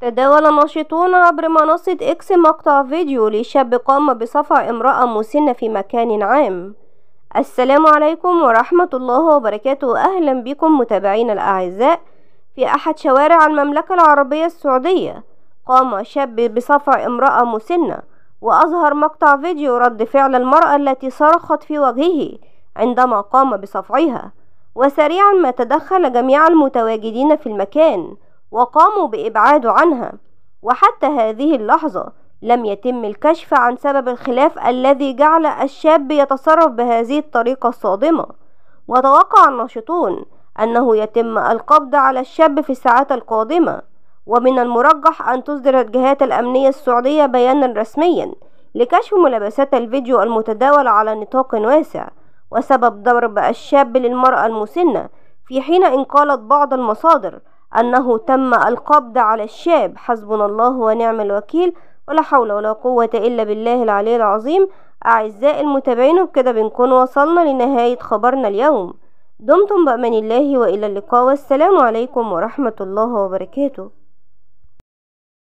تداول ناشطون عبر منصة إكس مقطع فيديو لشاب قام بصفع امرأة مسنة في مكان عام السلام عليكم ورحمة الله وبركاته أهلا بكم متابعين الأعزاء في أحد شوارع المملكة العربية السعودية قام شاب بصفع امرأة مسنة وأظهر مقطع فيديو رد فعل المرأة التي صرخت في وجهه عندما قام بصفعها وسريعا ما تدخل جميع المتواجدين في المكان وقاموا بإبعاده عنها وحتى هذه اللحظة لم يتم الكشف عن سبب الخلاف الذي جعل الشاب يتصرف بهذه الطريقة الصادمة وتوقع الناشطون أنه يتم القبض على الشاب في الساعات القادمة ومن المرجح أن تصدر الجهات الأمنية السعودية بيانا رسميا لكشف ملابسات الفيديو المتداول على نطاق واسع وسبب ضرب الشاب للمرأة المسنة في حين إن قالت بعض المصادر أنه تم القبض على الشاب حسبنا الله ونعم الوكيل ولا حول ولا قوة إلا بالله العلي العظيم أعزائي المتابعين وبكده بنكون وصلنا لنهاية خبرنا اليوم دمتم بأمان الله وإلى اللقاء والسلام عليكم ورحمة الله وبركاته